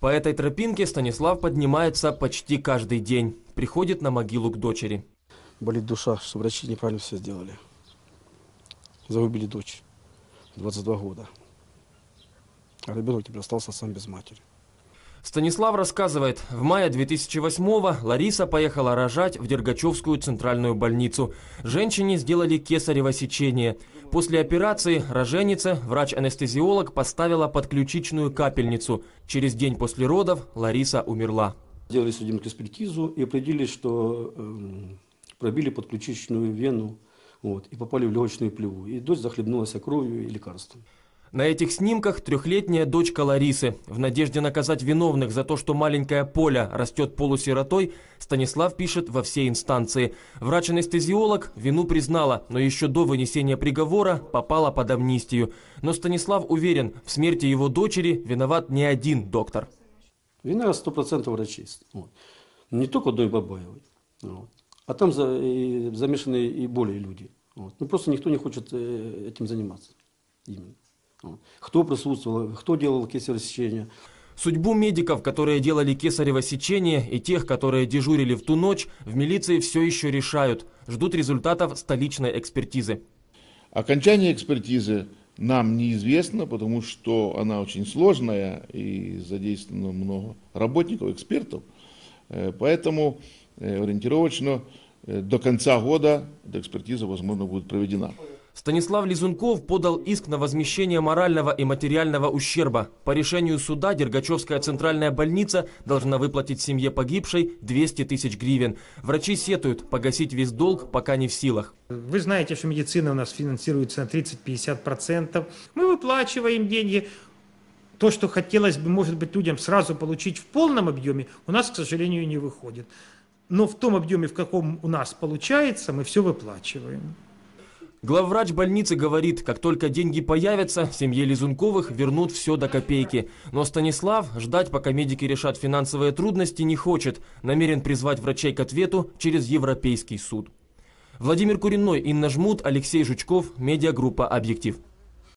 По этой тропинке Станислав поднимается почти каждый день. Приходит на могилу к дочери. Болит душа, что врачи неправильно все сделали. Загубили дочь. 22 года. А ребенок теперь остался сам без матери. Станислав рассказывает, в мае 2008-го Лариса поехала рожать в Дергачевскую центральную больницу. Женщине сделали кесарево сечение. После операции роженица, врач-анестезиолог поставила подключичную капельницу. Через день после родов Лариса умерла. Сделали судебную экспертизу и определили, что эм, пробили подключичную вену вот, и попали в легочную плеву. И дочь захлебнулась кровью и лекарством. На этих снимках трехлетняя дочка Ларисы. В надежде наказать виновных за то, что маленькая Поля растет полусиротой, Станислав пишет во все инстанции. Врач-анестезиолог вину признала, но еще до вынесения приговора попала под амнистию. Но Станислав уверен, в смерти его дочери виноват не один доктор. Вина 100% врачей. Вот. Не только одной Бабаевой. Вот. А там за, и замешаны и более люди. Вот. Ну, просто никто не хочет э, этим заниматься. Именно. Кто присутствовал, кто делал кесарево сечение. Судьбу медиков, которые делали кесарево сечение, и тех, которые дежурили в ту ночь, в милиции все еще решают. Ждут результатов столичной экспертизы. Окончание экспертизы нам неизвестно, потому что она очень сложная и задействовано много работников, экспертов. Э, поэтому э, ориентировочно э, до конца года эта экспертиза, возможно, будет проведена. Станислав Лизунков подал иск на возмещение морального и материального ущерба. По решению суда Дергачевская центральная больница должна выплатить семье погибшей 200 тысяч гривен. Врачи сетуют, погасить весь долг пока не в силах. Вы знаете, что медицина у нас финансируется на 30-50%. Мы выплачиваем деньги. То, что хотелось бы, может быть, людям сразу получить в полном объеме, у нас, к сожалению, не выходит. Но в том объеме, в каком у нас получается, мы все выплачиваем. Главврач больницы говорит, как только деньги появятся, семье Лизунковых вернут все до копейки. Но Станислав ждать, пока медики решат финансовые трудности, не хочет. Намерен призвать врачей к ответу через Европейский суд. Владимир Куриной, Инна Жмут, Алексей Жучков, медиагруппа «Объектив».